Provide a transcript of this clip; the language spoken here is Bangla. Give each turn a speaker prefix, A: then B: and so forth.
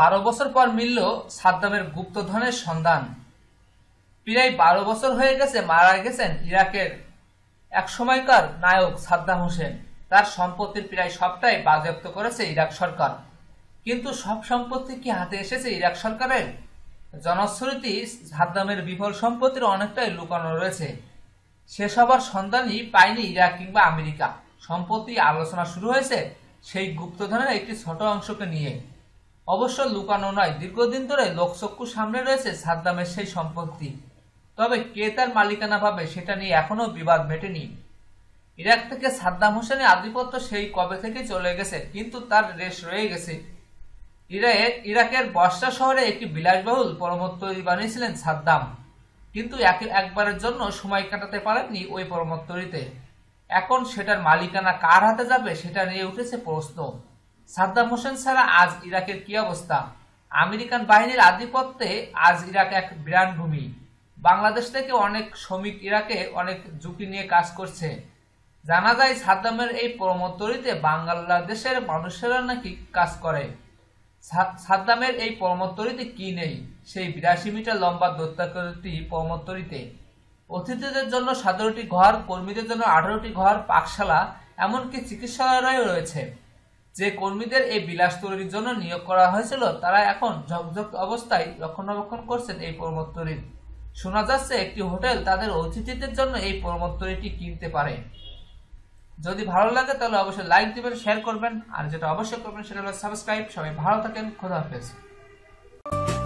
A: বারো বছর পর মিলল সাদ্দামের গুপ্তধনের সন্ধান প্রায় বারো বছর হয়ে গেছে মারা গেছেন ইরাকের এক সময়কার নায়ক সাদ্দাম হোসেন তার সম্পত্তির প্রায় সবটাই বাজেয়াপ্ত করেছে ইরাক সরকার কিন্তু সব সম্পত্তি কি হাতে এসেছে ইরাক সরকারের জনশ্রুতি সাদ্দামের বিফল সম্পত্তির অনেকটাই লুকানো রয়েছে সে সবার সন্ধানই পায়নি ইরাক কিংবা আমেরিকা সম্পত্তি আলোচনা শুরু হয়েছে সেই গুপ্তধনের একটি ছোট অংশকে নিয়ে অবশ্য লুকানো নয় দীর্ঘদিন ধরে লোকচক্ষু সামনে রয়েছে সাদ্দামের সেই সম্পত্তি তবে কে তার মালিকানা পাবে সেটা নিয়ে এখনও বিবাদ মেটেনি ইরাক থেকে সাদ্দাম হোসেনের আধিপত্য সেই কবে থেকে চলে গেছে কিন্তু তার রেশ রয়ে গেছে ইরাক ইরাকের বর্ষা শহরে একটি বিলাসবহুল পরমত তৈরি বানিয়েছিলেন সাদ্দাম কিন্তু একবারের জন্য সময় কাটাতে পারেননি ওই পরমত তৈরিতে এখন সেটার মালিকানা কার হাতে যাবে সেটা নিয়ে উঠেছে প্রশ্ন সাদ্দাম হোসেন ছাড়া আজ ইরাকের কি অবস্থা আমেরিকান বাহিনীর আধিপত্যে আজ ইরাক এক বিরাট ভূমি বাংলাদেশ থেকে অনেক শ্রমিক ইরাকে অনেক ঝুঁকি নিয়ে কাজ করছে জানা যায় সাদ্দামের এই পরমোত্তরিতে বাংলাদেশের মানুষেরা নাকি কাজ করে সাদ্দামের এই পরমোত্তরিতে কি নেই সেই বিরাশি মিটার লম্বা দত্তাকরটি পরমোত্তরিতে অতিথিদের জন্য সতেরোটি ঘর কর্মীদের জন্য আঠারোটি ঘর পাকশালা এমনকি চিকিৎসালয় রয়েছে যে কর্মীদের এই বিলাস তৈরির জন্য নিয়োগ করা হয়েছিল তারা এখন ঝকঝক অবস্থায় রক্ষণাবেক্ষণ করছেন এই প্রমোদ শোনা যাচ্ছে একটি হোটেল তাদের অতিথিদের জন্য এই প্রমোদ কিনতে পারে যদি ভালো লাগে তাহলে অবশ্যই লাইক দিবেন শেয়ার করবেন আর যেটা অবশ্যই করবেন সেটা হলো সাবস্ক্রাইব সবাই ভালো থাকেন খোদা হাফেজ